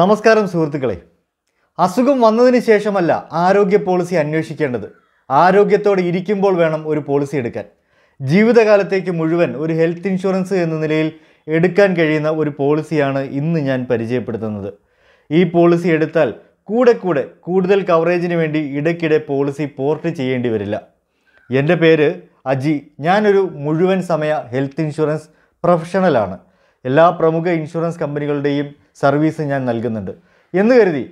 നമസ്കാരം സുഹൃത്തുക്കളെ അസുഖം വന്നതിന് ശേഷമല്ല ആരോഗ്യ പോളിസി അന്വേഷിക്കേണ്ടത് ആരോഗ്യത്തോടെ ഇരിക്കുമ്പോൾ വേണം ഒരു പോളിസി എടുക്കാൻ ജീവിതകാലത്തേക്ക് മുഴുവൻ ഒരു ഹെൽത്ത് ഇൻഷുറൻസ് എന്ന നിലയിൽ എടുക്കാൻ കഴിയുന്ന ഒരു പോളിസിയാണ് ഇന്ന് ഞാൻ പരിചയപ്പെടുത്തുന്നത് ഈ പോളിസി എടുത്താൽ കൂടെ കൂടെ കൂടുതൽ കവറേജിന് വേണ്ടി ഇടയ്ക്കിടെ പോളിസി പോർട്ട് ചെയ്യേണ്ടി വരില്ല എൻ്റെ പേര് അജി ഞാനൊരു മുഴുവൻ സമയ ഹെൽത്ത് ഇൻഷുറൻസ് പ്രൊഫഷണലാണ് എല്ലാ പ്രമുഖ ഇൻഷുറൻസ് കമ്പനികളുടെയും സർവീസ് ഞാൻ നൽകുന്നുണ്ട് എന്ന് കരുതി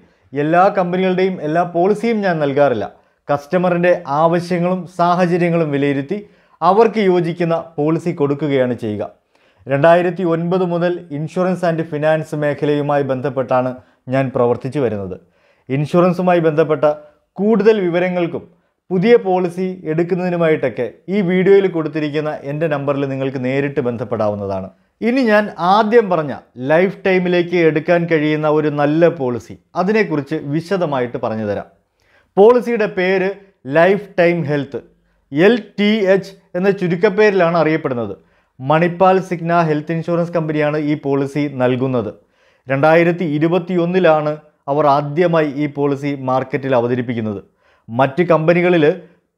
എല്ലാ കമ്പനികളുടെയും എല്ലാ പോളിസിയും ഞാൻ നൽകാറില്ല കസ്റ്റമറിൻ്റെ ആവശ്യങ്ങളും സാഹചര്യങ്ങളും വിലയിരുത്തി അവർക്ക് യോജിക്കുന്ന പോളിസി കൊടുക്കുകയാണ് ചെയ്യുക രണ്ടായിരത്തി ഒൻപത് മുതൽ ഇൻഷുറൻസ് ആൻഡ് ഫിനാൻസ് മേഖലയുമായി ബന്ധപ്പെട്ടാണ് ഞാൻ പ്രവർത്തിച്ചു വരുന്നത് ഇൻഷുറൻസുമായി ബന്ധപ്പെട്ട കൂടുതൽ വിവരങ്ങൾക്കും പുതിയ പോളിസി എടുക്കുന്നതിനുമായിട്ടൊക്കെ ഈ വീഡിയോയിൽ കൊടുത്തിരിക്കുന്ന എൻ്റെ നമ്പറിൽ നിങ്ങൾക്ക് നേരിട്ട് ബന്ധപ്പെടാവുന്നതാണ് ഇനി ഞാൻ ആദ്യം പറഞ്ഞ ലൈഫ് ടൈമിലേക്ക് എടുക്കാൻ കഴിയുന്ന ഒരു നല്ല പോളിസി അതിനെക്കുറിച്ച് വിശദമായിട്ട് പറഞ്ഞു തരാം പോളിസിയുടെ പേര് life time health L T H എന്ന ചുരുക്കപ്പേരിലാണ് അറിയപ്പെടുന്നത് മണിപ്പാൽ സിഗ്ന ഹെൽത്ത് ഇൻഷുറൻസ് കമ്പനിയാണ് ഈ പോളിസി നൽകുന്നത് രണ്ടായിരത്തി ഇരുപത്തി ഒന്നിലാണ് അവർ ആദ്യമായി ഈ പോളിസി മാർക്കറ്റിൽ അവതരിപ്പിക്കുന്നത് മറ്റ് കമ്പനികളിൽ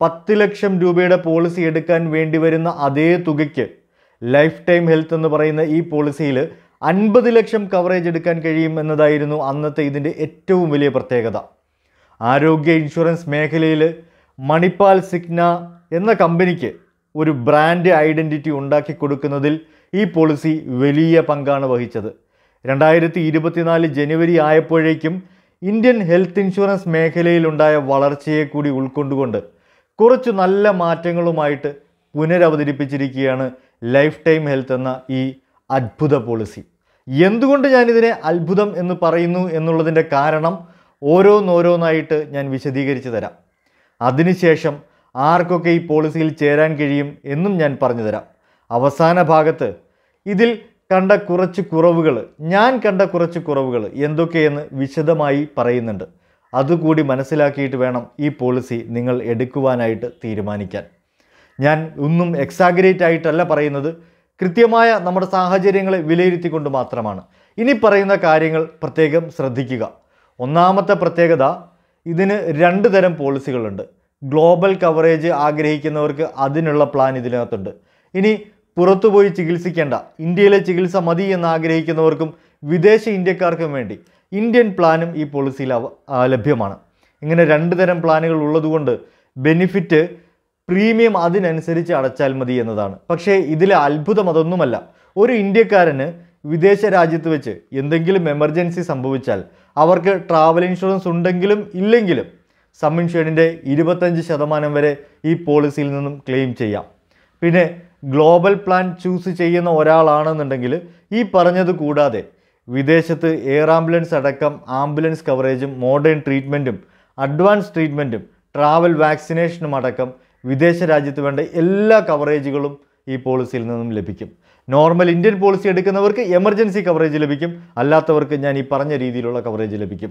പത്ത് ലക്ഷം രൂപയുടെ പോളിസി എടുക്കാൻ വേണ്ടി വരുന്ന അതേ തുകയ്ക്ക് ലൈഫ് ടൈം ഹെൽത്ത് എന്ന് പറയുന്ന ഈ പോളിസിയിൽ അൻപത് ലക്ഷം കവറേജ് എടുക്കാൻ കഴിയും എന്നതായിരുന്നു അന്നത്തെ ഇതിൻ്റെ ഏറ്റവും വലിയ പ്രത്യേകത ആരോഗ്യ ഇൻഷുറൻസ് മേഖലയിൽ മണിപ്പാൽ സിഗ്ന എന്ന കമ്പനിക്ക് ഒരു ബ്രാൻഡ് ഐഡൻറ്റിറ്റി ഉണ്ടാക്കി കൊടുക്കുന്നതിൽ ഈ പോളിസി വലിയ പങ്കാണ് വഹിച്ചത് രണ്ടായിരത്തി ഇരുപത്തിനാല് ജനുവരി ആയപ്പോഴേക്കും ഇന്ത്യൻ ഹെൽത്ത് ഇൻഷുറൻസ് മേഖലയിലുണ്ടായ വളർച്ചയെ കൂടി ഉൾക്കൊണ്ടുകൊണ്ട് കുറച്ച് നല്ല മാറ്റങ്ങളുമായിട്ട് പുനരവതരിപ്പിച്ചിരിക്കുകയാണ് ലൈഫ് ടൈം ഹെൽത്ത് എന്ന ഈ അത്ഭുത പോളിസി എന്തുകൊണ്ട് ഞാനിതിനെ അത്ഭുതം എന്ന് പറയുന്നു എന്നുള്ളതിൻ്റെ കാരണം ഓരോന്നോരോന്നായിട്ട് ഞാൻ വിശദീകരിച്ചു തരാം അതിനുശേഷം ആർക്കൊക്കെ ഈ പോളിസിയിൽ ചേരാൻ കഴിയും എന്നും ഞാൻ പറഞ്ഞു തരാം അവസാന ഭാഗത്ത് ഇതിൽ കണ്ട കുറച്ച് കുറവുകൾ ഞാൻ കണ്ട കുറച്ച് കുറവുകൾ എന്തൊക്കെയെന്ന് വിശദമായി പറയുന്നുണ്ട് അതുകൂടി മനസ്സിലാക്കിയിട്ട് വേണം ഈ പോളിസി നിങ്ങൾ എടുക്കുവാനായിട്ട് തീരുമാനിക്കാൻ ഞാൻ ഒന്നും എക്സാഗ്രേറ്റ് ആയിട്ടല്ല പറയുന്നത് കൃത്യമായ നമ്മുടെ സാഹചര്യങ്ങളെ വിലയിരുത്തിക്കൊണ്ട് മാത്രമാണ് ഇനി പറയുന്ന കാര്യങ്ങൾ പ്രത്യേകം ശ്രദ്ധിക്കുക ഒന്നാമത്തെ പ്രത്യേകത ഇതിന് രണ്ട് തരം പോളിസികളുണ്ട് ഗ്ലോബൽ കവറേജ് ആഗ്രഹിക്കുന്നവർക്ക് അതിനുള്ള പ്ലാൻ ഇതിനകത്തുണ്ട് ഇനി പുറത്തുപോയി ചികിത്സിക്കേണ്ട ഇന്ത്യയിലെ ചികിത്സ മതി എന്ന് ആഗ്രഹിക്കുന്നവർക്കും വിദേശ ഇന്ത്യക്കാർക്കും വേണ്ടി ഇന്ത്യൻ പ്ലാനും ഈ പോളിസിയിൽ ലഭ്യമാണ് ഇങ്ങനെ രണ്ട് തരം പ്ലാനുകൾ ഉള്ളതുകൊണ്ട് ബെനിഫിറ്റ് പ്രീമിയം അതിനനുസരിച്ച് അടച്ചാൽ മതി എന്നതാണ് പക്ഷേ ഇതിലെ അത്ഭുതം അതൊന്നുമല്ല ഒരു ഇന്ത്യക്കാരന് വിദേശ രാജ്യത്ത് വെച്ച് എന്തെങ്കിലും എമർജൻസി സംഭവിച്ചാൽ അവർക്ക് ട്രാവൽ ഇൻഷുറൻസ് ഉണ്ടെങ്കിലും ഇല്ലെങ്കിലും സം ഇൻഷുറിൻ്റെ ഇരുപത്തഞ്ച് ശതമാനം വരെ ഈ പോളിസിയിൽ നിന്നും ക്ലെയിം ചെയ്യാം പിന്നെ ഗ്ലോബൽ പ്ലാൻ ചൂസ് ചെയ്യുന്ന ഒരാളാണെന്നുണ്ടെങ്കിൽ ഈ പറഞ്ഞത് കൂടാതെ വിദേശത്ത് എയർ ആംബുലൻസ് അടക്കം ആംബുലൻസ് കവറേജും മോഡേൺ ട്രീറ്റ്മെൻറ്റും അഡ്വാൻസ് ട്രീറ്റ്മെൻറ്റും ട്രാവൽ വാക്സിനേഷനും അടക്കം വിദേശ രാജ്യത്ത് വേണ്ട എല്ലാ കവറേജുകളും ഈ പോളിസിയിൽ നിന്നും ലഭിക്കും നോർമൽ ഇന്ത്യൻ പോളിസി എടുക്കുന്നവർക്ക് എമർജൻസി കവറേജ് ലഭിക്കും അല്ലാത്തവർക്ക് ഞാൻ ഈ പറഞ്ഞ രീതിയിലുള്ള കവറേജ് ലഭിക്കും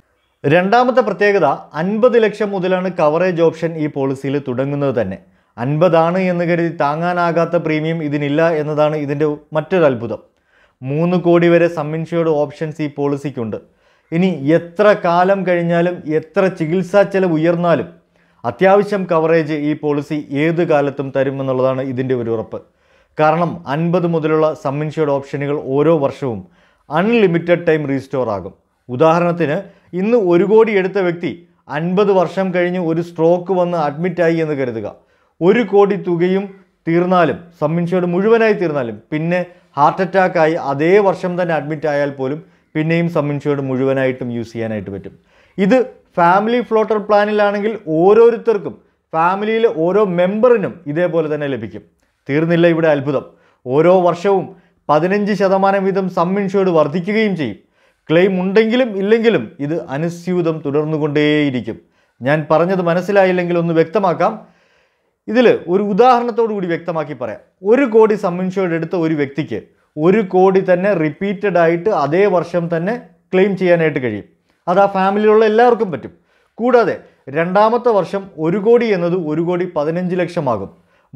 രണ്ടാമത്തെ പ്രത്യേകത അൻപത് ലക്ഷം മുതലാണ് കവറേജ് ഓപ്ഷൻ ഈ പോളിസിയിൽ തുടങ്ങുന്നത് തന്നെ അൻപതാണ് എന്ന് കരുതി താങ്ങാനാകാത്ത പ്രീമിയം ഇതിനില്ല എന്നതാണ് ഇതിൻ്റെ മറ്റൊരു അത്ഭുതം മൂന്ന് കോടി വരെ സമ്മിൻഷയുടെ ഓപ്ഷൻസ് ഈ പോളിസിക്കുണ്ട് ഇനി എത്ര കാലം കഴിഞ്ഞാലും എത്ര ചികിത്സാ ചെലവ് ഉയർന്നാലും അത്യാവശ്യം കവറേജ് ഈ പോളിസി ഏത് കാലത്തും തരുമെന്നുള്ളതാണ് ഇതിൻ്റെ ഒരു ഉറപ്പ് കാരണം അൻപത് മുതലുള്ള സമ്മിൻഷേഡ് ഓപ്ഷനുകൾ ഓരോ വർഷവും അൺലിമിറ്റഡ് ടൈം റീസ്റ്റോർ ആകും ഉദാഹരണത്തിന് ഇന്ന് ഒരു കോടി എടുത്ത വ്യക്തി അൻപത് വർഷം കഴിഞ്ഞ് ഒരു സ്ട്രോക്ക് വന്ന് അഡ്മിറ്റായി എന്ന് കരുതുക ഒരു കോടി തുകയും തീർന്നാലും സമ്മിൻഷേഡ് മുഴുവനായി തീർന്നാലും പിന്നെ ഹാർട്ട് അറ്റാക്കായി അതേ വർഷം തന്നെ അഡ്മിറ്റ് ആയാൽ പോലും പിന്നെയും സമ്മിൻഷേഡ് മുഴുവനായിട്ടും യൂസ് ചെയ്യാനായിട്ട് പറ്റും ഇത് ഫാമിലി ഫ്ലോട്ടർ പ്ലാനിലാണെങ്കിൽ ഓരോരുത്തർക്കും ഫാമിലിയിലെ ഓരോ മെമ്പറിനും ഇതേപോലെ തന്നെ ലഭിക്കും തീർന്നില്ല ഇവിടെ അത്ഭുതം ഓരോ വർഷവും പതിനഞ്ച് ശതമാനം വീതം സം ഇൻഷുർഡ് വർദ്ധിക്കുകയും ചെയ്യും ക്ലെയിം ഉണ്ടെങ്കിലും ഇല്ലെങ്കിലും ഇത് അനുസ്യൂതം തുടർന്നുകൊണ്ടേയിരിക്കും ഞാൻ പറഞ്ഞത് മനസ്സിലായില്ലെങ്കിൽ ഒന്ന് വ്യക്തമാക്കാം ഇതിൽ ഒരു ഉദാഹരണത്തോടു കൂടി വ്യക്തമാക്കി പറയാം ഒരു കോടി സം ഇൻഷുർഡ് എടുത്ത ഒരു വ്യക്തിക്ക് ഒരു കോടി തന്നെ റിപ്പീറ്റഡ് ആയിട്ട് അതേ വർഷം തന്നെ ക്ലെയിം ചെയ്യാനായിട്ട് കഴിയും അത് ആ ഫാമിലിയിലുള്ള എല്ലാവർക്കും പറ്റും കൂടാതെ രണ്ടാമത്തെ വർഷം ഒരു കോടി എന്നത് ഒരു കോടി പതിനഞ്ച് ലക്ഷമാകും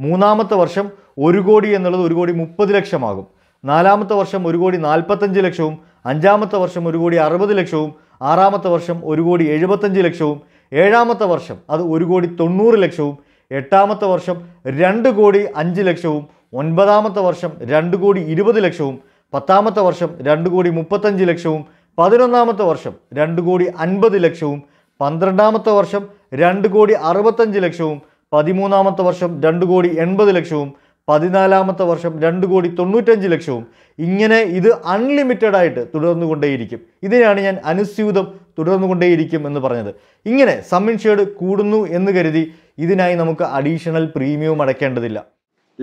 മൂന്നാമത്തെ വർഷം ഒരു കോടി എന്നുള്ളത് ഒരു കോടി മുപ്പത് ലക്ഷമാകും നാലാമത്തെ വർഷം ഒരു കോടി നാൽപ്പത്തഞ്ച് ലക്ഷവും അഞ്ചാമത്തെ വർഷം ഒരു കോടി അറുപത് ലക്ഷവും ആറാമത്തെ വർഷം ഒരു കോടി എഴുപത്തഞ്ച് ലക്ഷവും ഏഴാമത്തെ വർഷം അത് ഒരു കോടി തൊണ്ണൂറ് ലക്ഷവും എട്ടാമത്തെ വർഷം രണ്ട് കോടി അഞ്ച് ലക്ഷവും ഒൻപതാമത്തെ വർഷം രണ്ട് കോടി ഇരുപത് ലക്ഷവും പത്താമത്തെ വർഷം രണ്ട് കോടി മുപ്പത്തഞ്ച് ലക്ഷവും പതിനൊന്നാമത്തെ വർഷം രണ്ട് കോടി അൻപത് ലക്ഷവും പന്ത്രണ്ടാമത്തെ വർഷം രണ്ട് കോടി അറുപത്തഞ്ച് ലക്ഷവും പതിമൂന്നാമത്തെ വർഷം രണ്ട് കോടി എൺപത് ലക്ഷവും പതിനാലാമത്തെ വർഷം രണ്ട് കോടി തൊണ്ണൂറ്റഞ്ച് ലക്ഷവും ഇങ്ങനെ ഇത് അൺലിമിറ്റഡ് ആയിട്ട് തുടർന്നു കൊണ്ടേയിരിക്കും ഇതിനാണ് ഞാൻ അനുസ്യൂതം തുടർന്നു കൊണ്ടേയിരിക്കും എന്ന് പറഞ്ഞത് ഇങ്ങനെ സമ്മിൻഷേഡ് കൂടുന്നു എന്ന് കരുതി ഇതിനായി നമുക്ക് അഡീഷണൽ പ്രീമിയം അടയ്ക്കേണ്ടതില്ല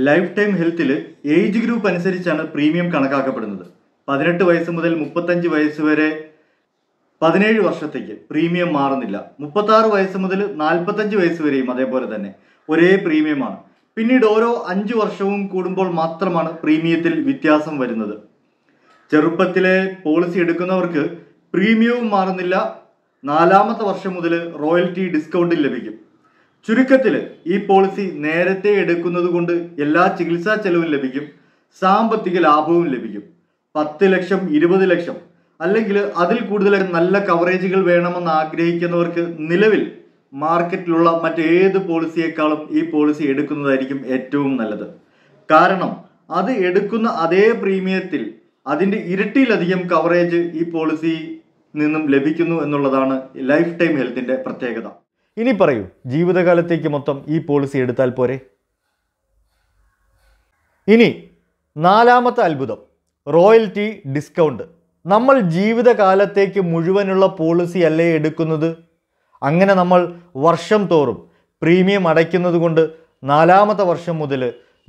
ലൈഫ് ടൈം ഹെൽത്തിൽ ഏജ് ഗ്രൂപ്പ് അനുസരിച്ചാണ് പ്രീമിയം കണക്കാക്കപ്പെടുന്നത് പതിനെട്ട് വയസ്സ് മുതൽ മുപ്പത്തഞ്ച് വയസ്സ് വരെ പതിനേഴ് വർഷത്തേക്ക് പ്രീമിയം മാറുന്നില്ല മുപ്പത്താറ് വയസ്സ് മുതൽ നാൽപ്പത്തഞ്ച് വയസ്സ് വരെയും അതേപോലെ തന്നെ ഒരേ പ്രീമിയമാണ് പിന്നീട് ഓരോ അഞ്ച് വർഷവും കൂടുമ്പോൾ മാത്രമാണ് പ്രീമിയത്തിൽ വ്യത്യാസം വരുന്നത് ചെറുപ്പത്തിലെ പോളിസി എടുക്കുന്നവർക്ക് പ്രീമിയവും മാറുന്നില്ല നാലാമത്തെ വർഷം മുതൽ റോയൽറ്റി ഡിസ്കൗണ്ട് ലഭിക്കും ചുരുക്കത്തിൽ ഈ പോളിസി നേരത്തെ എടുക്കുന്നത് കൊണ്ട് എല്ലാ ചികിത്സാ ചെലവും ലഭിക്കും സാമ്പത്തിക ലാഭവും ലഭിക്കും പത്ത് ലക്ഷം ഇരുപത് ലക്ഷം അല്ലെങ്കിൽ അതിൽ കൂടുതൽ നല്ല കവറേജുകൾ വേണമെന്ന് ആഗ്രഹിക്കുന്നവർക്ക് നിലവിൽ മാർക്കറ്റിലുള്ള മറ്റേത് പോളിസിയേക്കാളും ഈ പോളിസി എടുക്കുന്നതായിരിക്കും ഏറ്റവും നല്ലത് കാരണം അത് എടുക്കുന്ന അതേ പ്രീമിയത്തിൽ അതിൻ്റെ ഇരട്ടിയിലധികം കവറേജ് ഈ പോളിസി നിന്നും ലഭിക്കുന്നു എന്നുള്ളതാണ് ലൈഫ് ടൈം ഹെൽത്തിൻ്റെ പ്രത്യേകത ഇനി പറയൂ ജീവിതകാലത്തേക്ക് മൊത്തം ഈ പോളിസി എടുത്താൽ പോരെ ഇനി നാലാമത്തെ അത്ഭുതം റോയൽറ്റി ഡിസ്കൗണ്ട് നമ്മൾ ജീവിതകാലത്തേക്ക് മുഴുവനുള്ള പോളിസി അല്ലേ എടുക്കുന്നത് അങ്ങനെ നമ്മൾ വർഷം തോറും പ്രീമിയം അടയ്ക്കുന്നത് കൊണ്ട് നാലാമത്തെ വർഷം മുതൽ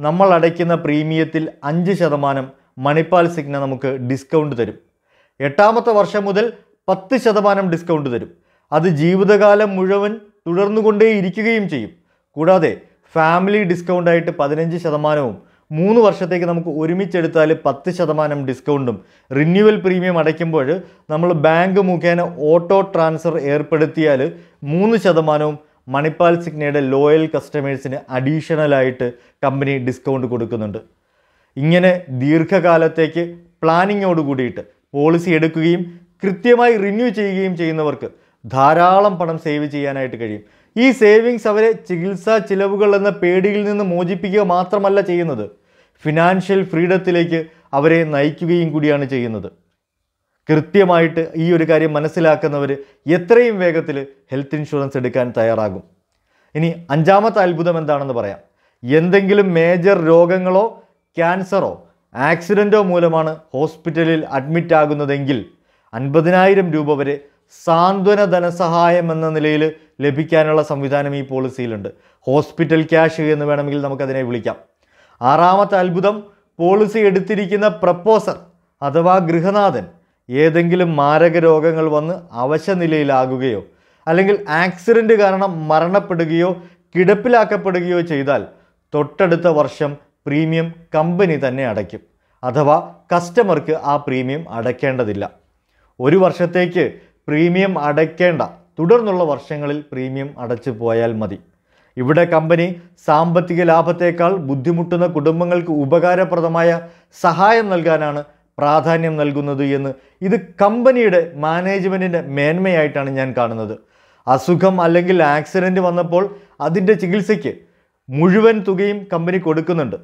നമ്മൾ അടയ്ക്കുന്ന പ്രീമിയത്തിൽ അഞ്ച് ശതമാനം മണിപ്പാൽ സിഗ്ന നമുക്ക് ഡിസ്കൗണ്ട് തരും എട്ടാമത്തെ വർഷം മുതൽ പത്ത് ശതമാനം ഡിസ്കൗണ്ട് തരും അത് ജീവിതകാലം മുഴുവൻ തുടർന്നുകൊണ്ടേ ഇരിക്കുകയും ചെയ്യും കൂടാതെ ഫാമിലി ഡിസ്കൗണ്ടായിട്ട് പതിനഞ്ച് ശതമാനവും മൂന്ന് വർഷത്തേക്ക് നമുക്ക് ഒരുമിച്ചെടുത്താൽ പത്ത് ശതമാനം ഡിസ്കൗണ്ടും റിന്യൂവൽ പ്രീമിയം അടയ്ക്കുമ്പോൾ നമ്മൾ ബാങ്ക് മുഖേന ഓട്ടോ ട്രാൻസ്ഫർ ഏർപ്പെടുത്തിയാൽ മൂന്ന് ശതമാനവും മണിപ്പാൽ സിഗ്നയുടെ ലോയൽ കസ്റ്റമേഴ്സിന് അഡീഷണലായിട്ട് കമ്പനി ഡിസ്കൗണ്ട് കൊടുക്കുന്നുണ്ട് ഇങ്ങനെ ദീർഘകാലത്തേക്ക് പ്ലാനിങ്ങോട് കൂടിയിട്ട് പോളിസി എടുക്കുകയും കൃത്യമായി റിന്യൂ ചെയ്യുകയും ചെയ്യുന്നവർക്ക് ധാരാളം പണം സേവ് ചെയ്യാനായിട്ട് കഴിയും ഈ സേവിങ്സ് അവരെ ചികിത്സാ ചിലവുകൾ എന്ന പേടിയിൽ നിന്ന് മോചിപ്പിക്കുക മാത്രമല്ല ചെയ്യുന്നത് ഫിനാൻഷ്യൽ ഫ്രീഡത്തിലേക്ക് അവരെ നയിക്കുകയും കൂടിയാണ് ചെയ്യുന്നത് കൃത്യമായിട്ട് ഈ ഒരു കാര്യം മനസ്സിലാക്കുന്നവർ എത്രയും വേഗത്തിൽ ഹെൽത്ത് ഇൻഷുറൻസ് എടുക്കാൻ തയ്യാറാകും ഇനി അഞ്ചാമത്തെ അത്ഭുതം എന്താണെന്ന് പറയാം എന്തെങ്കിലും മേജർ രോഗങ്ങളോ ക്യാൻസറോ ആക്സിഡൻറ്റോ മൂലമാണ് ഹോസ്പിറ്റലിൽ അഡ്മിറ്റ് ആകുന്നതെങ്കിൽ അൻപതിനായിരം രൂപ വരെ സാന്ത്വന ധനസഹായം എന്ന നിലയിൽ ലഭിക്കാനുള്ള സംവിധാനം ഈ പോളിസിയിലുണ്ട് ഹോസ്പിറ്റൽ ക്യാഷ് എന്ന് വേണമെങ്കിൽ നമുക്കതിനെ വിളിക്കാം ആറാമത്തെ അത്ഭുതം പോളിസി എടുത്തിരിക്കുന്ന പ്രപ്പോസർ അഥവാ ഗൃഹനാഥൻ ഏതെങ്കിലും മാരക രോഗങ്ങൾ വന്ന് അവശനിലയിലാകുകയോ അല്ലെങ്കിൽ ആക്സിഡൻറ്റ് കാരണം മരണപ്പെടുകയോ കിടപ്പിലാക്കപ്പെടുകയോ ചെയ്താൽ തൊട്ടടുത്ത വർഷം പ്രീമിയം കമ്പനി തന്നെ അടയ്ക്കും അഥവാ കസ്റ്റമർക്ക് ആ പ്രീമിയം അടയ്ക്കേണ്ടതില്ല ഒരു വർഷത്തേക്ക് പ്രീമിയം അടയ്ക്കേണ്ട തുടർന്നുള്ള വർഷങ്ങളിൽ പ്രീമിയം അടച്ചു പോയാൽ മതി ഇവിടെ കമ്പനി സാമ്പത്തിക ലാഭത്തേക്കാൾ ബുദ്ധിമുട്ടുന്ന കുടുംബങ്ങൾക്ക് ഉപകാരപ്രദമായ സഹായം നൽകാനാണ് പ്രാധാന്യം നൽകുന്നത് എന്ന് ഇത് കമ്പനിയുടെ മാനേജ്മെൻറ്റിൻ്റെ മേന്മയായിട്ടാണ് ഞാൻ കാണുന്നത് അസുഖം അല്ലെങ്കിൽ ആക്സിഡൻറ്റ് വന്നപ്പോൾ അതിൻ്റെ ചികിത്സയ്ക്ക് മുഴുവൻ തുകയും കമ്പനി കൊടുക്കുന്നുണ്ട്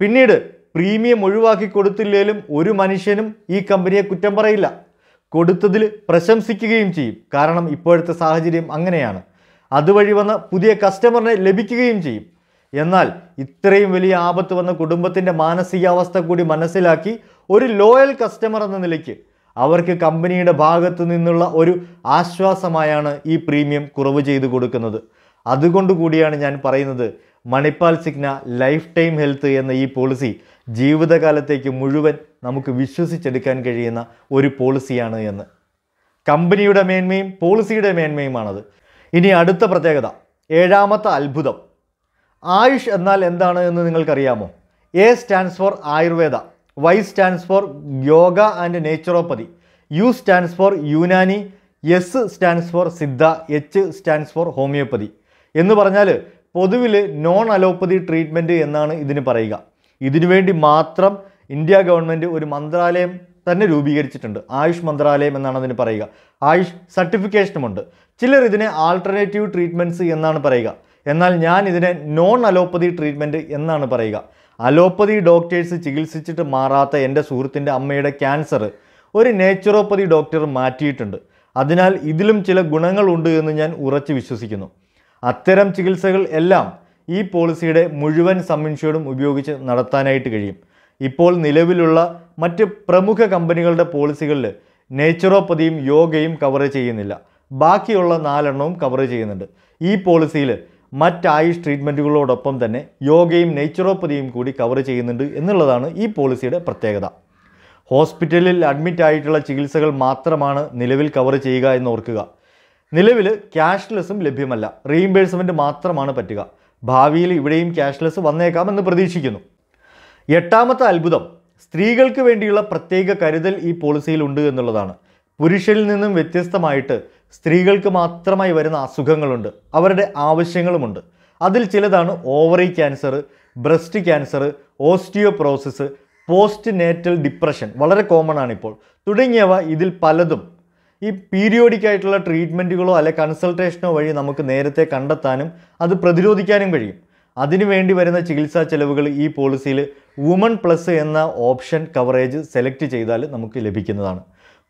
പിന്നീട് പ്രീമിയം ഒഴിവാക്കി കൊടുത്തില്ലേലും ഒരു മനുഷ്യനും ഈ കമ്പനിയെ കുറ്റം പറയില്ല കൊടുത്തതിൽ പ്രശംസിക്കുകയും ചെയ്യും കാരണം ഇപ്പോഴത്തെ സാഹചര്യം അങ്ങനെയാണ് അതുവഴി വന്ന് പുതിയ കസ്റ്റമറിനെ ലഭിക്കുകയും ചെയ്യും എന്നാൽ ഇത്രയും വലിയ ആപത്ത് വന്ന കുടുംബത്തിൻ്റെ മാനസികാവസ്ഥ കൂടി മനസ്സിലാക്കി ഒരു ലോയൽ കസ്റ്റമർ എന്ന നിലയ്ക്ക് അവർക്ക് കമ്പനിയുടെ ഭാഗത്തു നിന്നുള്ള ഒരു ആശ്വാസമായാണ് ഈ പ്രീമിയം കുറവ് ചെയ്തു കൊടുക്കുന്നത് അതുകൊണ്ട് കൂടിയാണ് ഞാൻ പറയുന്നത് Manipal Cigna life time health എന്ന ഈ പോളിസി ജീവിതകാലത്തേക്ക് മുഴുവൻ നമുക്ക് വിശ്വസിച്ചെടുക്കാൻ കഴിയുന്ന ഒരു പോളിസിയാണ് എന്ന് കമ്പനിയുടെ മേന്മയും പോളിസിയുടെ മേന്മയുമാണത് ഇനി അടുത്ത പ്രത്യേകത ഏഴാമത്തെ അത്ഭുതം ആയുഷ് എന്നാൽ എന്താണ് എന്ന് നിങ്ങൾക്കറിയാമോ A stands for Ayurveda Y stands for yoga and naturopathy U stands for Unani S stands for Siddha H stands for homoeopathy എന്ന് പറഞ്ഞാൽ പൊതുവിൽ നോൺ അലോപ്പതി ട്രീറ്റ്മെൻറ്റ് എന്നാണ് ഇതിന് പറയുക ഇതിനുവേണ്ടി മാത്രം ഇന്ത്യ ഗവൺമെൻറ് ഒരു മന്ത്രാലയം തന്നെ രൂപീകരിച്ചിട്ടുണ്ട് ആയുഷ് മന്ത്രാലയം എന്നാണ് അതിന് പറയുക ആയുഷ് സർട്ടിഫിക്കേഷനുമുണ്ട് ചിലർ ഇതിനെ ആൾട്ടർനേറ്റീവ് ട്രീറ്റ്മെൻറ്റ്സ് എന്നാണ് പറയുക എന്നാൽ ഞാൻ ഇതിനെ നോൺ അലോപ്പതി ട്രീറ്റ്മെൻറ്റ് എന്നാണ് പറയുക അലോപ്പതി ഡോക്ടേഴ്സ് ചികിത്സിച്ചിട്ട് മാറാത്ത എൻ്റെ സുഹൃത്തിൻ്റെ അമ്മയുടെ ക്യാൻസർ ഒരു നേച്ചുറോപ്പതി ഡോക്ടർ മാറ്റിയിട്ടുണ്ട് അതിനാൽ ഇതിലും ചില ഗുണങ്ങളുണ്ട് എന്ന് ഞാൻ ഉറച്ചു വിശ്വസിക്കുന്നു അത്തരം ചികിത്സകൾ എല്ലാം ഈ പോളിസിയുടെ മുഴുവൻ സംരക്ഷയോടും ഉപയോഗിച്ച് നടത്താനായിട്ട് കഴിയും ഇപ്പോൾ നിലവിലുള്ള മറ്റ് പ്രമുഖ കമ്പനികളുടെ പോളിസികളിൽ നേച്ചുറോപ്പതിയും യോഗയും കവർ ചെയ്യുന്നില്ല ബാക്കിയുള്ള നാലെണ്ണവും കവർ ചെയ്യുന്നുണ്ട് ഈ പോളിസിയിൽ മറ്റ് ആയുഷ് ട്രീറ്റ്മെൻറ്റുകളോടൊപ്പം തന്നെ യോഗയും നേച്ചുറോപ്പതിയും കൂടി കവർ ചെയ്യുന്നുണ്ട് എന്നുള്ളതാണ് ഈ പോളിസിയുടെ പ്രത്യേകത ഹോസ്പിറ്റലിൽ അഡ്മിറ്റ് ആയിട്ടുള്ള ചികിത്സകൾ മാത്രമാണ് നിലവിൽ കവർ ചെയ്യുക എന്ന് ഓർക്കുക നിലവിൽ ക്യാഷ്ലെസ്സും ലഭ്യമല്ല റീഇംബേഴ്സ്മെൻറ്റ് മാത്രമാണ് പറ്റുക ഭാവിയിൽ ഇവിടെയും ക്യാഷ്ലെസ് വന്നേക്കാമെന്ന് പ്രതീക്ഷിക്കുന്നു എട്ടാമത്തെ അത്ഭുതം സ്ത്രീകൾക്ക് വേണ്ടിയുള്ള പ്രത്യേക കരുതൽ ഈ പോളിസിയിൽ ഉണ്ട് എന്നുള്ളതാണ് പുരുഷരിൽ നിന്നും വ്യത്യസ്തമായിട്ട് സ്ത്രീകൾക്ക് മാത്രമായി വരുന്ന അസുഖങ്ങളുണ്ട് അവരുടെ ആവശ്യങ്ങളുമുണ്ട് അതിൽ ചിലതാണ് ovary cancer breast cancer osteoporosis post natal depression വളരെ കോമൺ ആണിപ്പോൾ തുടങ്ങിയവ ഇതിൽ പലതും ഈ പീരിയോഡിക് ആയിട്ടുള്ള ട്രീറ്റ്മെൻറ്റുകളോ അല്ലെ കൺസൾട്ടേഷനോ വഴി നമുക്ക് നേരത്തെ കണ്ടെത്താനും അത് പ്രതിരോധിക്കാനും കഴിയും അതിനുവേണ്ടി വരുന്ന ചികിത്സാ ചെലവുകൾ ഈ പോളിസിയിൽ വുമൺ പ്ലസ് എന്ന ഓപ്ഷൻ കവറേജ് സെലക്ട് ചെയ്താൽ നമുക്ക് ലഭിക്കുന്നതാണ്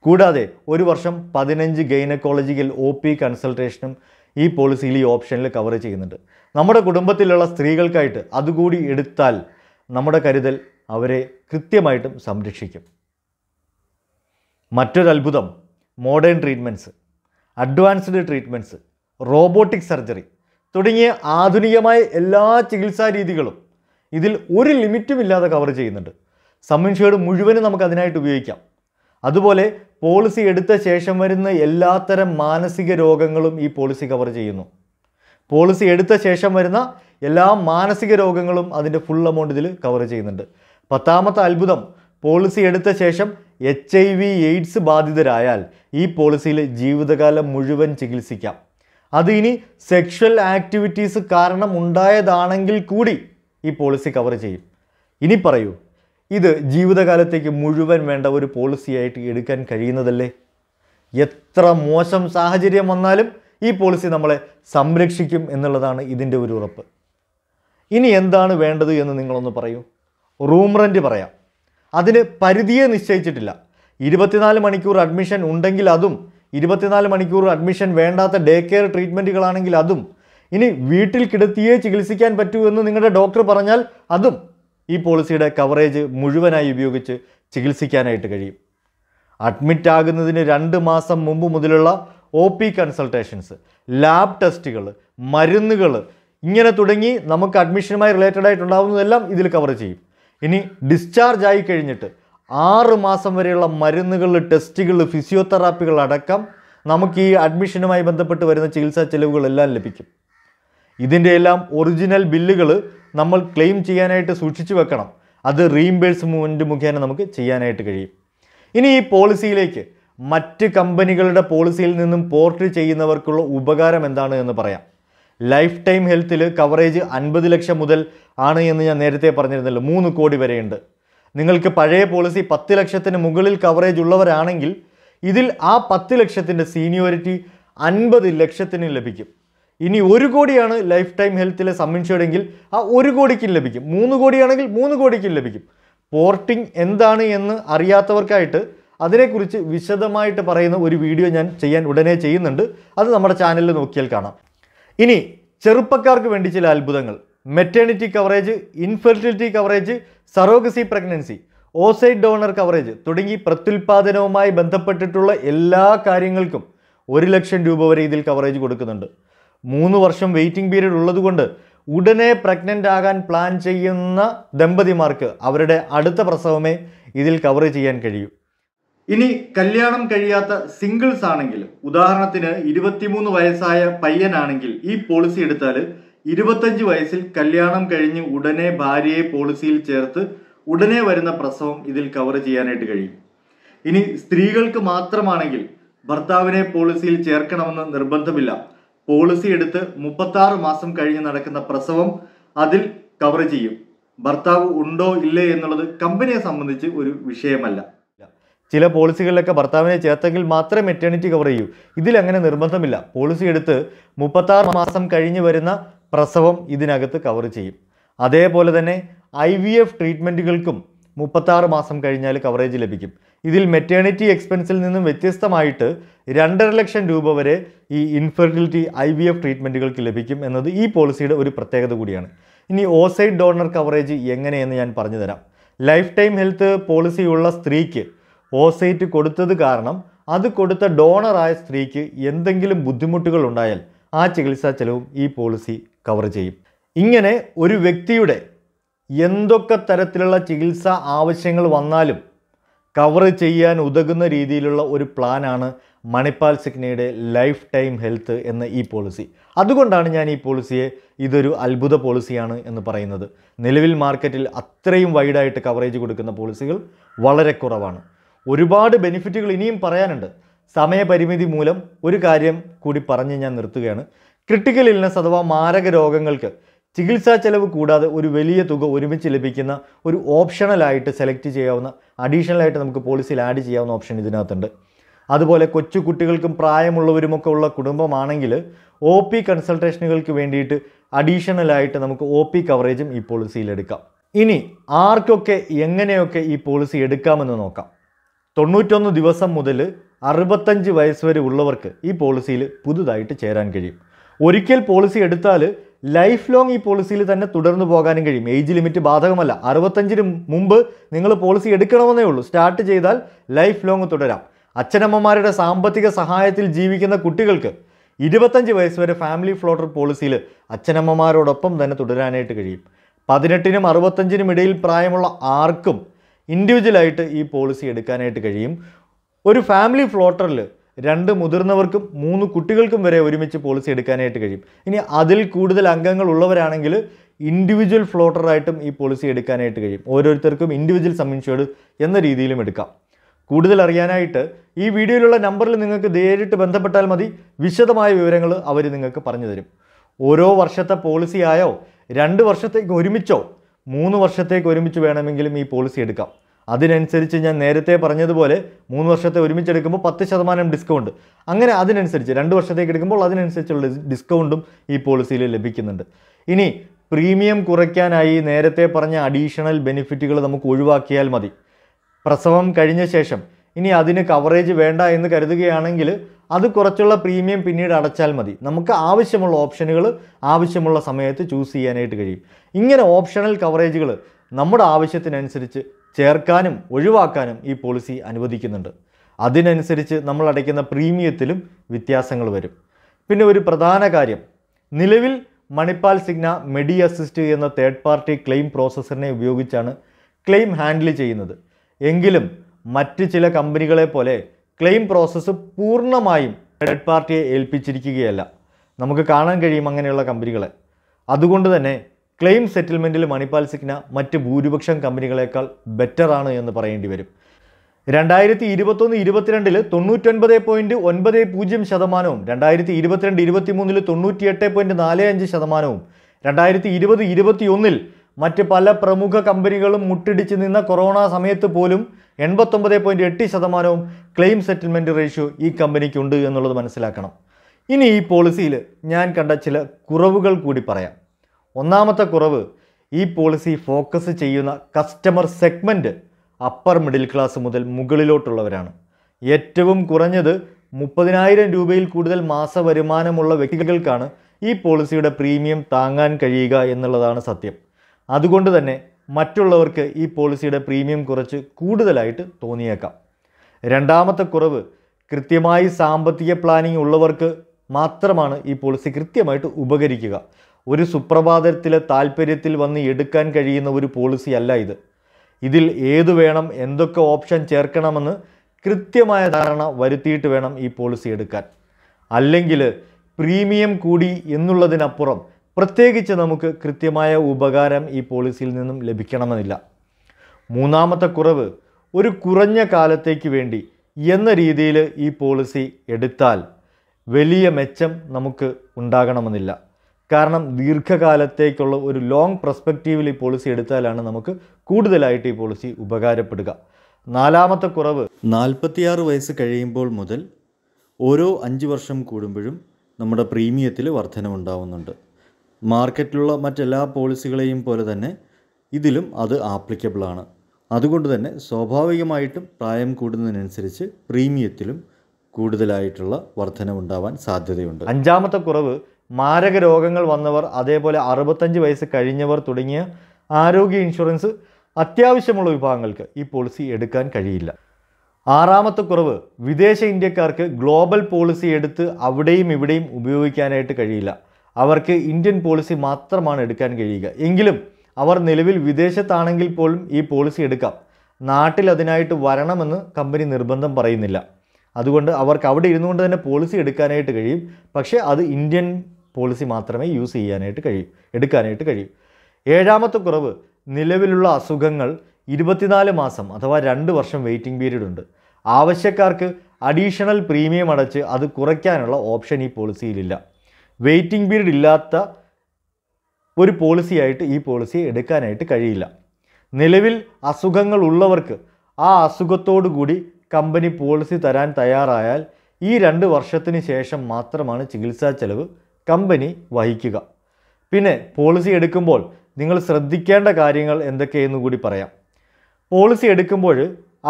കൂടാതെ ഒരു വർഷം പതിനഞ്ച് ഗൈനക്കോളജിക്കൽ ഒ പി കൺസൾട്ടേഷനും ഈ പോളിസിയിൽ ഈ ഓപ്ഷനിൽ കവർ ചെയ്യുന്നുണ്ട് നമ്മുടെ കുടുംബത്തിലുള്ള സ്ത്രീകൾക്കായിട്ട് അതുകൂടി എടുത്താൽ നമ്മുടെ കരുതൽ അവരെ കൃത്യമായിട്ടും സംരക്ഷിക്കും മറ്റൊരത്ഭുതം modern treatments advanced treatments robotic surgery തുടങ്ങിയ ആധുനികമായ എല്ലാ ചികിത്സാ രീതികളും ഇതിൽ ഒരു ലിമിറ്റുമില്ലാതെ കവർ ചെയ്യുന്നുണ്ട് സമ്മിൻഷേഡ് മുഴുവനും നമുക്ക് അതിനായിട്ട് ഉപയോഗിക്കാം അതുപോലെ പോളിസി എടുത്ത ശേഷം വരുന്ന എല്ലാത്തരം മാനസിക രോഗങ്ങളും ഈ പോളിസി കവർ ചെയ്യുന്നു പോളിസി എടുത്ത ശേഷം വരുന്ന എല്ലാ മാനസിക രോഗങ്ങളും അതിൻ്റെ ഫുൾ എമൗണ്ട് ഇതിൽ കവർ ചെയ്യുന്നുണ്ട് പത്താമത്തെ അത്ഭുതം പോളിസി എടുത്ത ശേഷം എച്ച് ഐ വി എയ്ഡ്സ് ബാധിതരായാൽ ഈ പോളിസിയിൽ ജീവിതകാലം മുഴുവൻ ചികിത്സിക്കാം അത് ഇനി സെക്ഷൽ ആക്ടിവിറ്റീസ് കാരണം ഉണ്ടായതാണെങ്കിൽ കൂടി ഈ പോളിസി കവർ ചെയ്യും ഇനി പറയൂ ഇത് ജീവിതകാലത്തേക്ക് മുഴുവൻ വേണ്ട ഒരു പോളിസിയായിട്ട് എടുക്കാൻ കഴിയുന്നതല്ലേ എത്ര മോശം സാഹചര്യം വന്നാലും ഈ പോളിസി നമ്മളെ സംരക്ഷിക്കും എന്നുള്ളതാണ് ഇതിൻ്റെ ഒരു ഉറപ്പ് ഇനി എന്താണ് വേണ്ടത് എന്ന് നിങ്ങളൊന്ന് പറയൂ റൂം റെൻറ്റ് പറയാം അതിന് പരിധിയെ നിശ്ചയിച്ചിട്ടില്ല ഇരുപത്തിനാല് മണിക്കൂർ അഡ്മിഷൻ ഉണ്ടെങ്കിൽ അതും ഇരുപത്തിനാല് മണിക്കൂർ അഡ്മിഷൻ വേണ്ടാത്ത ഡേ കെയർ ട്രീറ്റ്മെൻറ്റുകളാണെങ്കിൽ അതും ഇനി വീട്ടിൽ കിടത്തിയേ ചികിത്സിക്കാൻ പറ്റൂ എന്ന് നിങ്ങളുടെ ഡോക്ടർ പറഞ്ഞാൽ അതും ഈ പോളിസിയുടെ കവറേജ് മുഴുവനായി ഉപയോഗിച്ച് ചികിത്സിക്കാനായിട്ട് കഴിയും അഡ്മിറ്റ് ആകുന്നതിന് രണ്ട് മാസം മുമ്പ് മുതലുള്ള ഒ പി കൺസൾട്ടേഷൻസ് ലാബ് ടെസ്റ്റുകൾ മരുന്നുകൾ ഇങ്ങനെ തുടങ്ങി നമുക്ക് അഡ്മിഷനുമായി റിലേറ്റഡ് ആയിട്ടുണ്ടാകുന്നതെല്ലാം ഇതിൽ കവർ ചെയ്യും ഇനി ഡിസ്ചാർജ് ആയി കഴിഞ്ഞിട്ട് ആറ് മാസം വരെയുള്ള മരുന്നുകൾ ടെസ്റ്റുകൾ ഫിസിയോതെറാപ്പികൾ അടക്കം നമുക്ക് ഈ അഡ്മിഷനുമായി ബന്ധപ്പെട്ട് വരുന്ന ചികിത്സാ ചെലവുകളെല്ലാം ലഭിക്കും ഇതിൻ്റെ എല്ലാം ഒറിജിനൽ ബില്ലുകൾ നമ്മൾ ക്ലെയിം ചെയ്യാനായിട്ട് സൂക്ഷിച്ചു വെക്കണം അത് റീഇംബേഴ്സ്മെൻറ്റ് മുഖേന നമുക്ക് ചെയ്യാനായിട്ട് കഴിയും ഇനി ഈ പോളിസിയിലേക്ക് മറ്റ് കമ്പനികളുടെ പോളിസിയിൽ നിന്നും പോർട്ട് ചെയ്യുന്നവർക്കുള്ള ഉപകാരം എന്താണ് എന്ന് പറയാം ലൈഫ് ടൈം ഹെൽത്തിൽ കവറേജ് അൻപത് ലക്ഷം മുതൽ ആണ് എന്ന് ഞാൻ നേരത്തെ പറഞ്ഞിരുന്നല്ലോ മൂന്ന് കോടി വരെയുണ്ട് നിങ്ങൾക്ക് പഴയ പോളിസി പത്ത് ലക്ഷത്തിന് മുകളിൽ കവറേജ് ഉള്ളവരാണെങ്കിൽ ഇതിൽ ആ പത്ത് ലക്ഷത്തിൻ്റെ സീനിയോറിറ്റി അൻപത് ലക്ഷത്തിന് ലഭിക്കും ഇനി ഒരു കോടിയാണ് ലൈഫ് ടൈം ഹെൽത്തിലെ എങ്കിൽ ആ ഒരു കോടിക്കും ലഭിക്കും മൂന്ന് കോടിയാണെങ്കിൽ മൂന്ന് കോടിക്കും ലഭിക്കും പോർട്ടിംഗ് എന്താണ് എന്ന് അറിയാത്തവർക്കായിട്ട് അതിനെക്കുറിച്ച് വിശദമായിട്ട് പറയുന്ന ഒരു വീഡിയോ ഞാൻ ചെയ്യാൻ ഉടനെ ചെയ്യുന്നുണ്ട് അത് നമ്മുടെ ചാനലിൽ നോക്കിയാൽ കാണാം ഇനി ചെറുപ്പക്കാർക്ക് വേണ്ടി ചില അത്ഭുതങ്ങൾ maternity coverage infertility coverage surrogacy pregnancy oocyte donor coverage തുടങ്ങി പ്രത്യുൽപാദനവുമായി ബന്ധപ്പെട്ടിട്ടുള്ള എല്ലാ കാര്യങ്ങൾക്കും ഒരു ലക്ഷം രൂപ വരെ ഇതിൽ കവറേജ് കൊടുക്കുന്നുണ്ട് മൂന്ന് വർഷം വെയിറ്റിംഗ് പീരീഡ് ഉള്ളതുകൊണ്ട് ഉടനെ പ്രഗ്നൻ്റ് ആകാൻ പ്ലാൻ ചെയ്യുന്ന ദമ്പതിമാർക്ക് അവരുടെ അടുത്ത പ്രസവമേ ഇതിൽ കവർ ചെയ്യാൻ കഴിയൂ ഇനി കല്യാണം കഴിയാത്ത സിംഗിൾസ് ആണെങ്കിൽ ഉദാഹരണത്തിന് ഇരുപത്തിമൂന്ന് വയസ്സായ പയ്യനാണെങ്കിൽ ഈ പോളിസി എടുത്താൽ ഇരുപത്തഞ്ച് വയസ്സിൽ കല്യാണം കഴിഞ്ഞ് ഉടനെ ഭാര്യയെ പോളിസിയിൽ ചേർത്ത് ഉടനെ വരുന്ന പ്രസവം ഇതിൽ കവർ ചെയ്യാനായിട്ട് കഴിയും ഇനി സ്ത്രീകൾക്ക് മാത്രമാണെങ്കിൽ ഭർത്താവിനെ പോളിസിയിൽ ചേർക്കണമെന്ന് നിർബന്ധമില്ല പോളിസി എടുത്ത് മുപ്പത്താറ് മാസം കഴിഞ്ഞ് നടക്കുന്ന പ്രസവം അതിൽ കവർ ചെയ്യും ഭർത്താവ് ഉണ്ടോ ഇല്ലേ എന്നുള്ളത് കമ്പനിയെ സംബന്ധിച്ച് ഒരു വിഷയമല്ല ചില പോളിസികളിലൊക്കെ ഭർത്താവിനെ ചേർത്തെങ്കിൽ മാത്രമേ മെറ്റേണിറ്റി കവർ ചെയ്യൂ ഇതിലങ്ങനെ നിർബന്ധമില്ല പോളിസി എടുത്ത് മുപ്പത്താറ് മാസം കഴിഞ്ഞ് വരുന്ന പ്രസവം ഇതിനകത്ത് കവർ ചെയ്യും അതേപോലെ തന്നെ ഐ വി എഫ് ട്രീറ്റ്മെൻറ്റുകൾക്കും മുപ്പത്താറ് മാസം കഴിഞ്ഞാൽ കവറേജ് ലഭിക്കും ഇതിൽ മെറ്റേണിറ്റി എക്സ്പെൻസിൽ നിന്നും വ്യത്യസ്തമായിട്ട് രണ്ടര ലക്ഷം രൂപ വരെ ഈ ഇൻഫെർട്ടിലിറ്റി ഐ വി എഫ് ട്രീറ്റ്മെൻറ്റുകൾക്ക് ലഭിക്കും എന്നത് ഈ പോളിസിയുടെ ഒരു പ്രത്യേകത കൂടിയാണ് ഇനി ഓസൈഡ് ഡോണർ കവറേജ് എങ്ങനെയെന്ന് ഞാൻ പറഞ്ഞു തരാം ലൈഫ് ടൈം ഹെൽത്ത് പോളിസിയുള്ള സ്ത്രീക്ക് ഓസൈറ്റ് കൊടുത്തത് കാരണം അത് കൊടുത്ത ഡോണറായ സ്ത്രീക്ക് എന്തെങ്കിലും ബുദ്ധിമുട്ടുകൾ ഉണ്ടായാൽ ആ ചികിത്സാ ചെലവും ഈ പോളിസി കവർ ചെയ്യും ഇങ്ങനെ ഒരു വ്യക്തിയുടെ എന്തൊക്കെ തരത്തിലുള്ള ചികിത്സാ ആവശ്യങ്ങൾ വന്നാലും കവർ ചെയ്യാൻ ഉതകുന്ന രീതിയിലുള്ള ഒരു പ്ലാനാണ് മണിപ്പാൽ സിഗ്നയുടെ ലൈഫ് ടൈം ഹെൽത്ത് എന്ന ഈ പോളിസി അതുകൊണ്ടാണ് ഞാൻ ഈ പോളിസിയെ ഇതൊരു അത്ഭുത പോളിസിയാണ് എന്ന് പറയുന്നത് നിലവിൽ മാർക്കറ്റിൽ അത്രയും വൈഡായിട്ട് കവറേജ് കൊടുക്കുന്ന പോളിസികൾ വളരെ കുറവാണ് ഒരുപാട് ബെനിഫിറ്റുകൾ ഇനിയും പറയാനുണ്ട് സമയപരിമിതി മൂലം ഒരു കാര്യം കൂടി പറഞ്ഞ് ഞാൻ നിർത്തുകയാണ് ക്രിട്ടിക്കൽ ഇൽനസ് അഥവാ മാരക രോഗങ്ങൾക്ക് ചികിത്സാ ചെലവ് കൂടാതെ ഒരു വലിയ തുക ഒരുമിച്ച് ലഭിക്കുന്ന ഒരു ഓപ്ഷണലായിട്ട് സെലക്ട് ചെയ്യാവുന്ന അഡീഷണലായിട്ട് നമുക്ക് പോളിസിയിൽ ആഡ് ചെയ്യാവുന്ന ഓപ്ഷൻ ഇതിനകത്തുണ്ട് അതുപോലെ കൊച്ചു കുട്ടികൾക്കും പ്രായമുള്ളവരുമൊക്കെ ഉള്ള കുടുംബമാണെങ്കിൽ ഒ പി കൺസൾട്ടേഷനുകൾക്ക് വേണ്ടിയിട്ട് അഡീഷണലായിട്ട് നമുക്ക് ഒ പി കവറേജും ഈ പോളിസിയിൽ എടുക്കാം ഇനി ആർക്കൊക്കെ എങ്ങനെയൊക്കെ ഈ പോളിസി എടുക്കാമെന്ന് നോക്കാം തൊണ്ണൂറ്റൊന്ന് ദിവസം മുതൽ അറുപത്തഞ്ച് വയസ്സ് വരെ ഉള്ളവർക്ക് ഈ പോളിസിയിൽ പുതുതായിട്ട് ചേരാൻ കഴിയും ഒരിക്കൽ പോളിസി എടുത്താൽ ലൈഫ് ലോങ് ഈ പോളിസിയിൽ തന്നെ തുടർന്നു പോകാനും കഴിയും ഏജ് ലിമിറ്റ് ബാധകമല്ല അറുപത്തഞ്ചിന് മുമ്പ് നിങ്ങൾ പോളിസി എടുക്കണമെന്നേ ഉള്ളൂ സ്റ്റാർട്ട് ചെയ്താൽ ലൈഫ് ലോങ് തുടരാം അച്ഛനമ്മമാരുടെ സാമ്പത്തിക സഹായത്തിൽ ജീവിക്കുന്ന കുട്ടികൾക്ക് ഇരുപത്തഞ്ച് വയസ്സ് വരെ ഫാമിലി ഫ്ലോട്ടർ പോളിസിയിൽ അച്ഛനമ്മമാരോടൊപ്പം തന്നെ തുടരാനായിട്ട് കഴിയും പതിനെട്ടിനും അറുപത്തഞ്ചിനും ഇടയിൽ പ്രായമുള്ള ആർക്കും ഇൻഡിവിജ്വലായിട്ട് ഈ പോളിസി എടുക്കാനായിട്ട് കഴിയും ഒരു ഫാമിലി ഫ്ലോട്ടറിൽ രണ്ട് മുതിർന്നവർക്കും മൂന്ന് കുട്ടികൾക്കും വരെ ഒരുമിച്ച് പോളിസി എടുക്കാനായിട്ട് കഴിയും ഇനി അതിൽ കൂടുതൽ അംഗങ്ങൾ ഉള്ളവരാണെങ്കിൽ ഇൻഡിവിജ്വൽ ഫ്ലോട്ടറായിട്ടും ഈ പോളിസി എടുക്കാനായിട്ട് കഴിയും ഓരോരുത്തർക്കും ഇൻഡിവിജ്വൽ സമ്മിൻഷേർഡ് എന്ന രീതിയിലും എടുക്കാം കൂടുതൽ അറിയാനായിട്ട് ഈ വീഡിയോയിലുള്ള നമ്പറിൽ നിങ്ങൾക്ക് നേരിട്ട് ബന്ധപ്പെട്ടാൽ മതി വിശദമായ വിവരങ്ങൾ അവർ നിങ്ങൾക്ക് പറഞ്ഞു തരും ഓരോ വർഷത്തെ പോളിസിയായോ രണ്ട് വർഷത്തേക്ക് ഒരുമിച്ചോ മൂന്ന് വർഷത്തേക്ക് ഒരുമിച്ച് വേണമെങ്കിലും ഈ പോളിസി എടുക്കാം അതിനനുസരിച്ച് ഞാൻ നേരത്തെ പറഞ്ഞതുപോലെ മൂന്ന് വർഷത്തെ ഒരുമിച്ചെടുക്കുമ്പോൾ പത്ത് ശതമാനം ഡിസ്കൗണ്ട് അങ്ങനെ അതിനനുസരിച്ച് രണ്ട് വർഷത്തേക്ക് എടുക്കുമ്പോൾ അതിനനുസരിച്ചുള്ള ഡിസ്കൗണ്ടും ഈ പോളിസിയിൽ ലഭിക്കുന്നുണ്ട് ഇനി പ്രീമിയം കുറയ്ക്കാനായി നേരത്തെ പറഞ്ഞ അഡീഷണൽ ബെനിഫിറ്റുകൾ നമുക്ക് ഒഴിവാക്കിയാൽ മതി പ്രസവം കഴിഞ്ഞ ശേഷം ഇനി അതിന് കവറേജ് വേണ്ട എന്ന് കരുതുകയാണെങ്കിൽ അത് കുറച്ചുള്ള പ്രീമിയം പിന്നീട് അടച്ചാൽ മതി നമുക്ക് ആവശ്യമുള്ള ഓപ്ഷനുകൾ ആവശ്യമുള്ള സമയത്ത് ചൂസ് ചെയ്യാനായിട്ട് കഴിയും ഇങ്ങനെ ഓപ്ഷണൽ കവറേജുകൾ നമ്മുടെ ആവശ്യത്തിനനുസരിച്ച് ചേർക്കാനും ഒഴിവാക്കാനും ഈ പോളിസി അനുവദിക്കുന്നുണ്ട് അതിനനുസരിച്ച് നമ്മൾ അടയ്ക്കുന്ന പ്രീമിയത്തിലും വ്യത്യാസങ്ങൾ വരും പിന്നെ ഒരു പ്രധാന കാര്യം നിലവിൽ മണിപ്പാൽ സിഗ്ന മെഡി അസിസ്റ്റ് എന്ന തേർഡ് പാർട്ടി ക്ലെയിം പ്രോസസ്സറിനെ ഉപയോഗിച്ചാണ് ക്ലെയിം ഹാൻഡിൽ ചെയ്യുന്നത് എങ്കിലും മറ്റ് ചില കമ്പനികളെ പോലെ ക്ലെയിം പ്രോസസ്സ് പൂർണ്ണമായും തേർഡ് പാർട്ടിയെ ഏൽപ്പിച്ചിരിക്കുകയല്ല നമുക്ക് കാണാൻ കഴിയും അങ്ങനെയുള്ള കമ്പനികളെ അതുകൊണ്ട് തന്നെ ക്ലെയിം സെറ്റിൽമെൻറ്റിൽ മണിപ്പാൽ സിഗ്ന മറ്റ് ഭൂരിപക്ഷം കമ്പനികളേക്കാൾ ബെറ്ററാണ് എന്ന് പറയേണ്ടി വരും രണ്ടായിരത്തി ഇരുപത്തൊന്ന് ഇരുപത്തിരണ്ടിൽ തൊണ്ണൂറ്റൊൻപത് പോയിൻറ്റ് ഒൻപത് പൂജ്യം ശതമാനവും രണ്ടായിരത്തി ഇരുപത്തിരണ്ട് ഇരുപത്തിമൂന്നിൽ തൊണ്ണൂറ്റിയെട്ട് പോയിൻറ്റ് നാല് അഞ്ച് ശതമാനവും രണ്ടായിരത്തി ഇരുപത് ഇരുപത്തിയൊന്നിൽ മറ്റ് പല പ്രമുഖ കമ്പനികളും മുട്ടിടിച്ച് നിന്ന കൊറോണ സമയത്ത് പോലും എൺപത്തൊമ്പത് പോയിൻറ്റ് എട്ട് ശതമാനവും ക്ലെയിം സെറ്റിൽമെൻറ്റ് റേഷ്യോ ഈ കമ്പനിക്കുണ്ട് എന്നുള്ളത് മനസ്സിലാക്കണം ഇനി ഈ പോളിസിയിൽ ഞാൻ കണ്ട ചില കുറവുകൾ കൂടി പറയാം ഒന്നാമത്തെ കുറവ് ഈ പോളിസി ഫോക്കസ് ചെയ്യുന്ന customer segment upper middle class മുതൽ മുകളിലോട്ടുള്ളവരാണ് ഏറ്റവും കുറഞ്ഞത് മുപ്പതിനായിരം രൂപയിൽ കൂടുതൽ മാസ വരുമാനമുള്ള വ്യക്തികൾക്കാണ് ഈ പോളിസിയുടെ പ്രീമിയം താങ്ങാൻ കഴിയുക എന്നുള്ളതാണ് സത്യം അതുകൊണ്ട് തന്നെ മറ്റുള്ളവർക്ക് ഈ പോളിസിയുടെ പ്രീമിയം കുറച്ച് കൂടുതലായിട്ട് തോന്നിയേക്കാം രണ്ടാമത്തെ കുറവ് കൃത്യമായി സാമ്പത്തിക പ്ലാനിംഗ് ഉള്ളവർക്ക് മാത്രമാണ് ഈ പോളിസി കൃത്യമായിട്ട് ഉപകരിക്കുക ഒരു സുപ്രഭാതത്തിലെ താല്പര്യത്തിൽ വന്ന് എടുക്കാൻ കഴിയുന്ന ഒരു പോളിസി അല്ല ഇത് ഇതിൽ ഏത് വേണം എന്തൊക്കെ ഓപ്ഷൻ ചേർക്കണമെന്ന് കൃത്യമായ ധാരണ വരുത്തിയിട്ട് വേണം ഈ പോളിസി എടുക്കാൻ അല്ലെങ്കിൽ പ്രീമിയം കൂടി എന്നുള്ളതിനപ്പുറം പ്രത്യേകിച്ച് നമുക്ക് കൃത്യമായ ഉപകാരം ഈ പോളിസിയിൽ നിന്നും ലഭിക്കണമെന്നില്ല മൂന്നാമത്തെ കുറവ് ഒരു കുറഞ്ഞ കാലത്തേക്ക് വേണ്ടി എന്ന രീതിയിൽ ഈ പോളിസി എടുത്താൽ വലിയ മെച്ചം നമുക്ക് ഉണ്ടാകണമെന്നില്ല കാരണം ദീർഘകാലത്തേക്കുള്ള ഒരു ലോങ് പ്രസ്പെക്റ്റീവിൽ ഈ പോളിസി എടുത്താലാണ് നമുക്ക് കൂടുതലായിട്ട് ഈ പോളിസി ഉപകാരപ്പെടുക നാലാമത്തെ കുറവ് നാൽപ്പത്തിയാറ് വയസ്സ് കഴിയുമ്പോൾ മുതൽ ഓരോ അഞ്ച് വർഷം കൂടുമ്പോഴും നമ്മുടെ പ്രീമിയത്തിൽ വർധനമുണ്ടാവുന്നുണ്ട് മാർക്കറ്റിലുള്ള മറ്റെല്ലാ പോളിസികളെയും പോലെ തന്നെ ഇതിലും അത് ആപ്ലിക്കബിളാണ് അതുകൊണ്ട് തന്നെ സ്വാഭാവികമായിട്ടും പ്രായം കൂടുന്നതിനനുസരിച്ച് പ്രീമിയത്തിലും കൂടുതലായിട്ടുള്ള വർധനമുണ്ടാവാൻ സാധ്യതയുണ്ട് അഞ്ചാമത്തെ കുറവ് മാരക രോഗങ്ങൾ വന്നവർ അതേപോലെ അറുപത്തഞ്ച് വയസ്സ് കഴിഞ്ഞവർ തുടങ്ങിയ ആരോഗ്യ ഇൻഷുറൻസ് അത്യാവശ്യമുള്ള വിഭാഗങ്ങൾക്ക് ഈ പോളിസി എടുക്കാൻ കഴിയില്ല ആറാമത്തെ കുറവ് വിദേശ ഇന്ത്യക്കാർക്ക് ഗ്ലോബൽ പോളിസി എടുത്ത് അവിടെയും ഇവിടെയും ഉപയോഗിക്കാനായിട്ട് കഴിയില്ല അവർക്ക് ഇന്ത്യൻ പോളിസി മാത്രമാണ് എടുക്കാൻ കഴിയുക എങ്കിലും അവർ നിലവിൽ വിദേശത്താണെങ്കിൽ പോലും ഈ പോളിസി എടുക്കാം നാട്ടിൽ അതിനായിട്ട് വരണമെന്ന് കമ്പനി നിർബന്ധം പറയുന്നില്ല അതുകൊണ്ട് അവർക്ക് അവിടെ ഇരുന്നുകൊണ്ട് തന്നെ പോളിസി എടുക്കാനായിട്ട് കഴിയും പക്ഷേ അത് ഇന്ത്യൻ പോളിസി മാത്രമേ യൂസ് ചെയ്യാനായിട്ട് കഴിയൂ എടുക്കാനായിട്ട് കഴിയൂ ഏഴാമത്തെ കുറവ് നിലവിലുള്ള അസുഖങ്ങൾ ഇരുപത്തിനാല് മാസം അഥവാ രണ്ട് വർഷം വെയിറ്റിംഗ് പീരീഡ് ഉണ്ട് ആവശ്യക്കാർക്ക് അഡീഷണൽ പ്രീമിയം അടച്ച് അത് കുറയ്ക്കാനുള്ള ഓപ്ഷൻ ഈ പോളിസിയിലില്ല വെയിറ്റിംഗ് പീരീഡ് ഇല്ലാത്ത ഒരു പോളിസിയായിട്ട് ഈ പോളിസി എടുക്കാനായിട്ട് കഴിയില്ല നിലവിൽ അസുഖങ്ങൾ ഉള്ളവർക്ക് ആ കൂടി കമ്പനി പോളിസി തരാൻ തയ്യാറായാൽ ഈ രണ്ട് വർഷത്തിന് ശേഷം മാത്രമാണ് ചികിത്സാ ചെലവ് കമ്പനി വഹിക്കുക പിന്നെ പോളിസി എടുക്കുമ്പോൾ നിങ്ങൾ ശ്രദ്ധിക്കേണ്ട കാര്യങ്ങൾ എന്തൊക്കെയെന്ന് കൂടി പറയാം പോളിസി എടുക്കുമ്പോൾ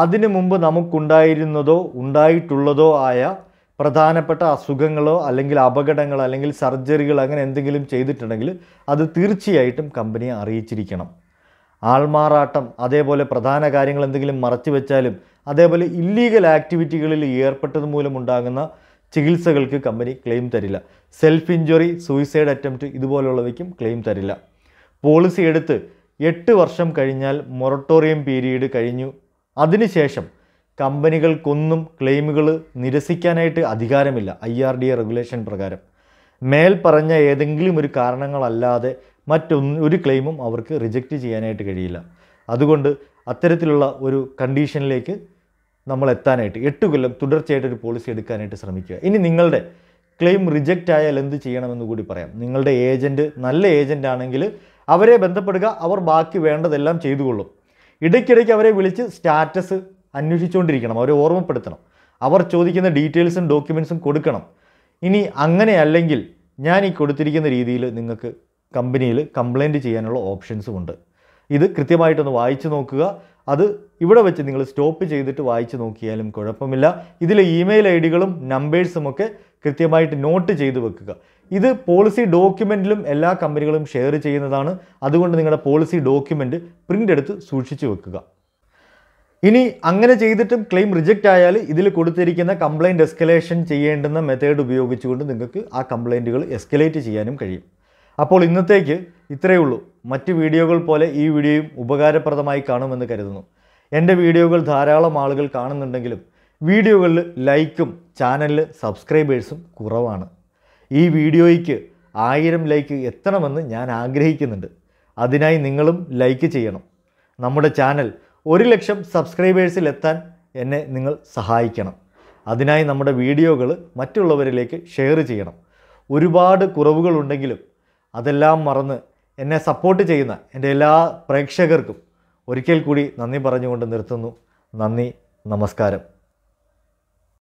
അതിനു മുമ്പ് നമുക്കുണ്ടായിരുന്നതോ ഉണ്ടായിട്ടുള്ളതോ ആയ പ്രധാനപ്പെട്ട അസുഖങ്ങളോ അല്ലെങ്കിൽ അപകടങ്ങളോ അല്ലെങ്കിൽ സർജറികൾ അങ്ങനെ എന്തെങ്കിലും ചെയ്തിട്ടുണ്ടെങ്കിൽ അത് തീർച്ചയായിട്ടും കമ്പനിയെ അറിയിച്ചിരിക്കണം ആൾമാറാട്ടം അതേപോലെ പ്രധാന കാര്യങ്ങൾ എന്തെങ്കിലും മറച്ചു വെച്ചാലും അതേപോലെ ഇല്ലീഗൽ ആക്ടിവിറ്റികളിൽ ഏർപ്പെട്ടത് മൂലമുണ്ടാകുന്ന ചികിത്സകൾക്ക് കമ്പനി ക്ലെയിം തരില്ല സെൽഫ് ഇഞ്ചുറി സൂയിസൈഡ് അറ്റംപ്റ്റ് ഇതുപോലുള്ളവയ്ക്കും ക്ലെയിം തരില്ല പോളിസി എടുത്ത് എട്ട് വർഷം കഴിഞ്ഞാൽ മൊറട്ടോറിയം പീരീഡ് കഴിഞ്ഞു അതിനുശേഷം കമ്പനികൾക്കൊന്നും ക്ലെയിമുകൾ നിരസിക്കാനായിട്ട് അധികാരമില്ല I R D A regulation പ്രകാരം മേൽ പറഞ്ഞ ഏതെങ്കിലും ഒരു കാരണങ്ങളല്ലാതെ മറ്റൊന്ന് ഒരു ക്ലെയിമും അവർക്ക് റിജക്റ്റ് ചെയ്യാനായിട്ട് കഴിയില്ല അതുകൊണ്ട് അത്തരത്തിലുള്ള ഒരു കണ്ടീഷനിലേക്ക് നമ്മൾ എത്താനായിട്ട് എട്ട് കൊല്ലം തുടർച്ചയായിട്ടൊരു പോളിസി എടുക്കാനായിട്ട് ശ്രമിക്കുക ഇനി നിങ്ങളുടെ ക്ലെയിം റിജക്റ്റ് ആയാൽ എന്ത് ചെയ്യണമെന്ന് കൂടി പറയാം നിങ്ങളുടെ ഏജൻറ്റ് നല്ല ഏജൻ്റ് ആണെങ്കിൽ അവരെ ബന്ധപ്പെടുക അവർ ബാക്കി വേണ്ടതെല്ലാം ചെയ്തുകൊള്ളും ഇടയ്ക്കിടയ്ക്ക് അവരെ വിളിച്ച് സ്റ്റാറ്റസ് അന്വേഷിച്ചുകൊണ്ടിരിക്കണം അവരെ ഓർമ്മപ്പെടുത്തണം അവർ ചോദിക്കുന്ന ഡീറ്റെയിൽസും ഡോക്യുമെൻസും കൊടുക്കണം ഇനി അങ്ങനെയല്ലെങ്കിൽ ഞാൻ ഈ കൊടുത്തിരിക്കുന്ന രീതിയിൽ നിങ്ങൾക്ക് കമ്പനിയിൽ കംപ്ലയിൻറ്റ് ചെയ്യാനുള്ള ഓപ്ഷൻസും ഉണ്ട് ഇത് കൃത്യമായിട്ടൊന്ന് വായിച്ചു നോക്കുക അത് ഇവിടെ വെച്ച് നിങ്ങൾ സ്റ്റോപ്പ് ചെയ്തിട്ട് വായിച്ചു നോക്കിയാലും കുഴപ്പമില്ല ഇതിലെ ഇമെയിൽ ഐ ഡികളും നമ്പേഴ്സും ഒക്കെ കൃത്യമായിട്ട് നോട്ട് ചെയ്ത് വെക്കുക ഇത് പോളിസി ഡോക്യുമെൻറ്റിലും എല്ലാ കമ്പനികളും ഷെയർ ചെയ്യുന്നതാണ് അതുകൊണ്ട് നിങ്ങളുടെ പോളിസി ഡോക്യുമെൻ്റ് പ്രിൻ്റ് എടുത്ത് സൂക്ഷിച്ചു വെക്കുക ഇനി അങ്ങനെ ചെയ്തിട്ടും ക്ലെയിം റിജക്റ്റ് ആയാൽ ഇതിൽ കൊടുത്തിരിക്കുന്ന കംപ്ലയിൻറ്റ് എസ്കലേഷൻ ചെയ്യേണ്ടുന്ന മെത്തേഡ് ഉപയോഗിച്ചുകൊണ്ട് നിങ്ങൾക്ക് ആ കംപ്ലയിൻറ്റുകൾ എസ്കലേറ്റ് ചെയ്യാനും കഴിയും അപ്പോൾ ഇന്നത്തേക്ക് ഇത്രയേ ഉള്ളൂ മറ്റ് വീഡിയോകൾ പോലെ ഈ വീഡിയോയും ഉപകാരപ്രദമായി കാണുമെന്ന് കരുതുന്നു എൻ്റെ വീഡിയോകൾ ധാരാളം ആളുകൾ കാണുന്നുണ്ടെങ്കിലും വീഡിയോകളിൽ ലൈക്കും ചാനലിൽ സബ്സ്ക്രൈബേഴ്സും കുറവാണ് ഈ വീഡിയോയ്ക്ക് ആയിരം ലൈക്ക് എത്തണമെന്ന് ഞാൻ ആഗ്രഹിക്കുന്നുണ്ട് അതിനായി നിങ്ങളും ലൈക്ക് ചെയ്യണം നമ്മുടെ ചാനൽ ഒരു ലക്ഷം സബ്സ്ക്രൈബേഴ്സിൽ എത്താൻ എന്നെ നിങ്ങൾ സഹായിക്കണം അതിനായി നമ്മുടെ വീഡിയോകൾ മറ്റുള്ളവരിലേക്ക് ഷെയർ ചെയ്യണം ഒരുപാട് കുറവുകളുണ്ടെങ്കിലും അതെല്ലാം മറന്ന് എന്നെ സപ്പോർട്ട് ചെയ്യുന്ന എൻ്റെ എല്ലാ പ്രേക്ഷകർക്കും ഒരിക്കൽ കൂടി നന്ദി പറഞ്ഞുകൊണ്ട് നിർത്തുന്നു നന്ദി നമസ്കാരം